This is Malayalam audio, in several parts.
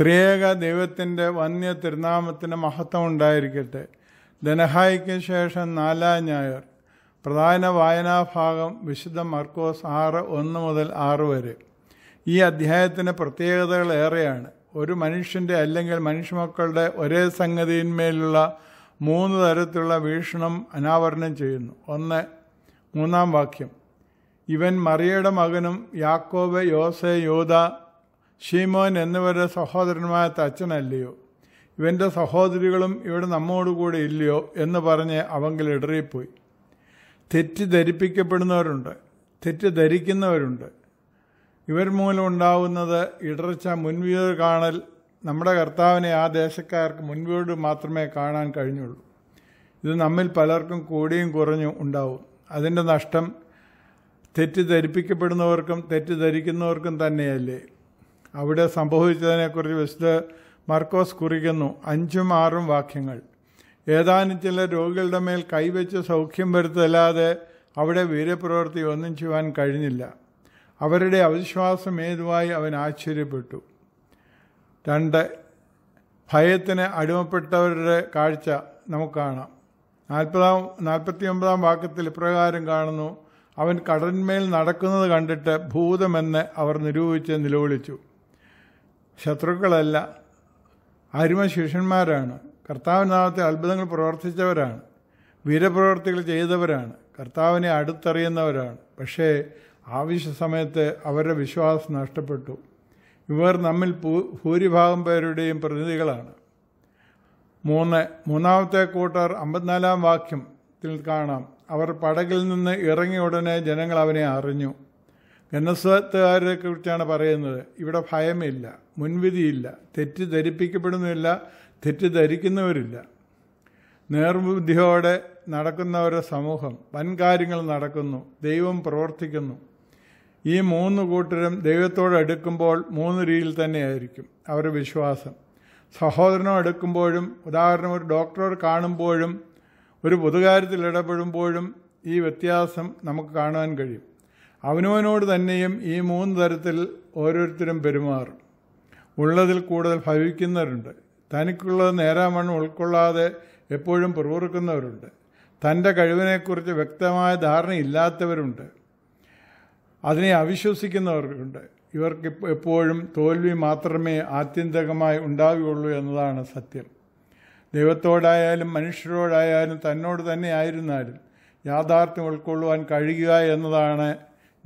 ത്രിയേക ദൈവത്തിൻ്റെ വന്യ തിരുനാമത്തിന് മഹത്വം ഉണ്ടായിരിക്കട്ടെ ധനഹായിക്ക് ശേഷം നാലാം ഞായർ പ്രധാന വായനാഭാഗം വിശുദ്ധ മർക്കോസ് ആറ് ഒന്ന് മുതൽ ആറ് വരെ ഈ അധ്യായത്തിന് പ്രത്യേകതകൾ ഏറെയാണ് ഒരു മനുഷ്യൻ്റെ അല്ലെങ്കിൽ മനുഷ്യമക്കളുടെ ഒരേ സംഗതിയിന്മേലുള്ള മൂന്ന് തരത്തിലുള്ള വീക്ഷണം അനാവരണം ചെയ്യുന്നു ഒന്ന് മൂന്നാം വാക്യം ഇവൻ മറിയയുടെ മകനും യാക്കോബ് യോസെ യോധ ഷീമോൻ എന്നിവരുടെ സഹോദരന്മാർ തച്ചനല്ലയോ ഇവൻ്റെ സഹോദരികളും ഇവിടെ നമ്മോടുകൂടെ ഇല്ലയോ എന്ന് പറഞ്ഞ് അവങ്കിൽ ഇടറിപ്പോയി തെറ്റിദ്ധരിപ്പിക്കപ്പെടുന്നവരുണ്ട് തെറ്റിദ്ധരിക്കുന്നവരുണ്ട് ഇവർ മൂലം ഉണ്ടാവുന്നത് ഇടർച്ച മുൻവീട് കാണൽ നമ്മുടെ കർത്താവിനെ ആ ദേശക്കാർക്ക് മുൻവീട് മാത്രമേ കാണാൻ കഴിഞ്ഞുള്ളൂ ഇത് നമ്മിൽ പലർക്കും കൂടിയും കുറഞ്ഞും ഉണ്ടാവും അതിൻ്റെ നഷ്ടം തെറ്റിദ്ധരിപ്പിക്കപ്പെടുന്നവർക്കും തെറ്റിദ്ധരിക്കുന്നവർക്കും തന്നെയല്ലേ അവിടെ സംഭവിച്ചതിനെക്കുറിച്ച് വിശുദ്ധ മർക്കോസ് കുറിക്കുന്നു അഞ്ചും ആറും വാക്യങ്ങൾ ഏതാനും ചില രോഗികളുടെ മേൽ കൈവച്ച് സൗഖ്യം വരുത്തലാതെ അവിടെ വീരപ്രവൃത്തി ഒന്നും ചെയ്യുവാൻ കഴിഞ്ഞില്ല അവരുടെ അവിശ്വാസം ഏതുവായി അവൻ ആശ്ചര്യപ്പെട്ടു രണ്ട് ഭയത്തിന് അടിമപ്പെട്ടവരുടെ കാഴ്ച നമുക്ക് കാണാം നാൽപ്പതാം നാൽപ്പത്തി ഒമ്പതാം വാക്യത്തിൽ ഇപ്രകാരം കാണുന്നു അവൻ കടന്മേൽ നടക്കുന്നത് കണ്ടിട്ട് ഭൂതമെന്ന് അവർ നിരൂപിച്ച് നിലവിളിച്ചു ശത്രുക്കളല്ല അരുമ ശിഷ്യന്മാരാണ് കർത്താവിനാമത്തെ അത്ഭുതങ്ങൾ പ്രവർത്തിച്ചവരാണ് വീരപ്രവർത്തികൾ ചെയ്തവരാണ് കർത്താവിനെ അടുത്തറിയുന്നവരാണ് പക്ഷേ ആവശ്യ സമയത്ത് അവരുടെ വിശ്വാസം നഷ്ടപ്പെട്ടു ഇവർ നമ്മിൽ ഭൂരിഭാഗം പേരുടെയും പ്രതിനിധികളാണ് മൂന്ന് മൂന്നാമത്തെ കൂട്ടർ അമ്പത്തിനാലാം വാക്യത്തിൽ കാണാം അവർ പടകിൽ നിന്ന് ഇറങ്ങിയ ഉടനെ ജനങ്ങൾ അവനെ അറിഞ്ഞു എൻ എസ് എത്തുകാരെ കുറിച്ചാണ് പറയുന്നത് ഇവിടെ ഭയമില്ല മുൻവിധിയില്ല തെറ്റിദ്ധരിപ്പിക്കപ്പെടുന്നില്ല തെറ്റിദ്ധരിക്കുന്നവരില്ല നേർബുദ്ധിയോടെ നടക്കുന്ന ഒരു സമൂഹം വൻകാര്യങ്ങൾ നടക്കുന്നു ദൈവം പ്രവർത്തിക്കുന്നു ഈ മൂന്ന് കൂട്ടരും ദൈവത്തോട് അടുക്കുമ്പോൾ മൂന്ന് രീതിയിൽ തന്നെയായിരിക്കും അവരുടെ വിശ്വാസം സഹോദരനോ അടുക്കുമ്പോഴും ഉദാഹരണം ഒരു ഡോക്ടറോട് കാണുമ്പോഴും ഒരു പൊതുകാര്യത്തിൽ ഇടപെടുമ്പോഴും ഈ വ്യത്യാസം നമുക്ക് കാണുവാൻ കഴിയും അവനവനോട് തന്നെയും ഈ മൂന്ന് തരത്തിൽ ഓരോരുത്തരും പെരുമാറും ഉള്ളതിൽ കൂടുതൽ ഭവിക്കുന്നവരുണ്ട് തനിക്കുള്ളത് നേരാമണ് ഉൾക്കൊള്ളാതെ എപ്പോഴും പിറുപിറുക്കുന്നവരുണ്ട് തൻ്റെ കഴിവിനെക്കുറിച്ച് വ്യക്തമായ ധാരണയില്ലാത്തവരുണ്ട് അതിനെ അവിശ്വസിക്കുന്നവർക്കുണ്ട് ഇവർക്ക് എപ്പോഴും തോൽവി മാത്രമേ ആത്യന്തികമായി ഉണ്ടാവുകയുള്ളൂ എന്നതാണ് സത്യം ദൈവത്തോടായാലും മനുഷ്യരോടായാലും തന്നോട് തന്നെ ആയിരുന്നാലും യാഥാർത്ഥ്യം ഉൾക്കൊള്ളുവാൻ കഴിയുക എന്നതാണ്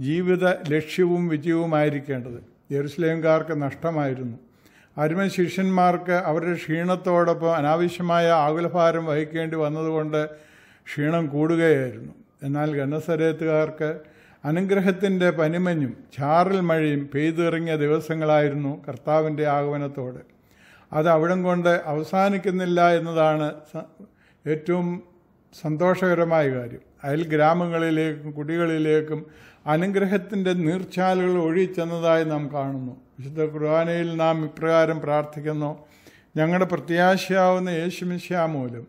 ജീവിത ലക്ഷ്യവും വിജയവുമായിരിക്കേണ്ടത് ജെറുസലേംകാർക്ക് നഷ്ടമായിരുന്നു അരുമ ശിഷ്യന്മാർക്ക് അവരുടെ ക്ഷീണത്തോടൊപ്പം അനാവശ്യമായ ആകുലഭാരം വഹിക്കേണ്ടി വന്നതുകൊണ്ട് ക്ഷീണം കൂടുകയായിരുന്നു എന്നാൽ ഗന്നസരേത്തുകാർക്ക് അനുഗ്രഹത്തിൻ്റെ പനിമഞ്ഞും ചാറിൽ മഴയും പെയ്തിറങ്ങിയ ദിവസങ്ങളായിരുന്നു കർത്താവിൻ്റെ ആഗമനത്തോടെ അത് അവിടം കൊണ്ട് അവസാനിക്കുന്നില്ല എന്നതാണ് ഏറ്റവും സന്തോഷകരമായ കാര്യം അയൽ ഗ്രാമങ്ങളിലേക്കും കുടികളിലേക്കും അനുഗ്രഹത്തിൻ്റെ നീർച്ചാലുകൾ ഒഴിച്ചെന്നതായി നാം കാണുന്നു വിശുദ്ധ കുർബാനയിൽ നാം ഇപ്രകാരം പ്രാർത്ഥിക്കുന്നു ഞങ്ങളുടെ പ്രത്യാശയാവുന്ന യേശുമിശാ മൂലം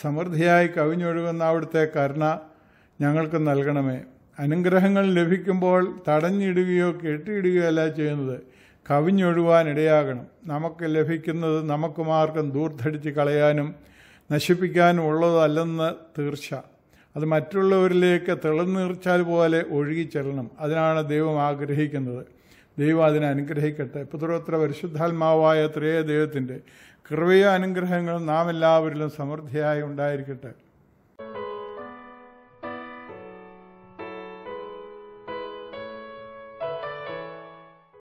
സമൃദ്ധിയായി കവിഞ്ഞൊഴുകുന്ന അവിടുത്തെ കരുണ ഞങ്ങൾക്ക് നൽകണമേ അനുഗ്രഹങ്ങൾ ലഭിക്കുമ്പോൾ തടഞ്ഞിടുകയോ കെട്ടിയിടുകയോ അല്ല ചെയ്യുന്നത് കവിഞ്ഞൊഴുവാനിടയാകണം നമുക്ക് ലഭിക്കുന്നത് നമുക്ക് മാർഗം ദൂർധടിച്ച് കളയാനും നശിപ്പിക്കാനും ഉള്ളതല്ലെന്ന് തീർച്ച അത് മറ്റുള്ളവരിലേക്ക് തിളനീർച്ചാൽ പോലെ ഒഴുകി ചെല്ലണം അതിനാണ് ദൈവം ആഗ്രഹിക്കുന്നത് ദൈവം അതിനെ അനുഗ്രഹിക്കട്ടെ പുത്രോത്ര പരിശുദ്ധാത്മാവായ ത്രേയ ദൈവത്തിൻ്റെ കൃപയോ അനുഗ്രഹങ്ങളും നാം എല്ലാവരിലും സമൃദ്ധിയായി ഉണ്ടായിരിക്കട്ടെ